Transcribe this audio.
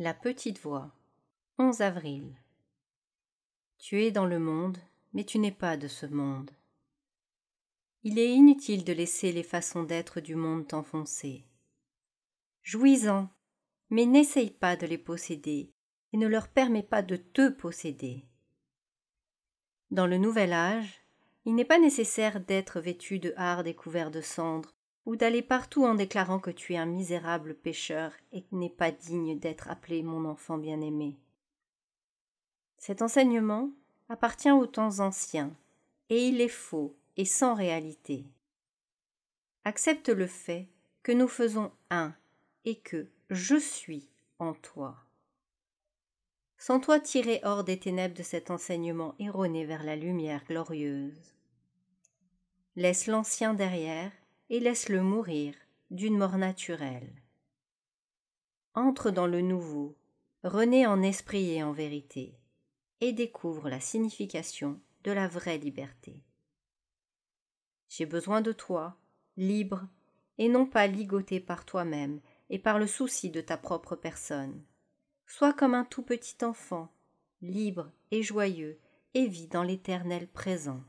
La petite voix. 11 avril. Tu es dans le monde, mais tu n'es pas de ce monde. Il est inutile de laisser les façons d'être du monde t'enfoncer. Jouis-en, mais n'essaye pas de les posséder et ne leur permets pas de te posséder. Dans le nouvel âge, il n'est pas nécessaire d'être vêtu de hardes et couvert de cendres ou d'aller partout en déclarant que tu es un misérable pécheur et que n'est pas digne d'être appelé mon enfant bien-aimé. Cet enseignement appartient aux temps anciens, et il est faux et sans réalité. Accepte le fait que nous faisons un et que je suis en toi. Sans toi tirer hors des ténèbres de cet enseignement erroné vers la lumière glorieuse. Laisse l'ancien derrière et laisse-le mourir d'une mort naturelle. Entre dans le nouveau, renaît en esprit et en vérité, et découvre la signification de la vraie liberté. J'ai besoin de toi, libre, et non pas ligoté par toi-même et par le souci de ta propre personne. Sois comme un tout petit enfant, libre et joyeux, et vis dans l'éternel présent.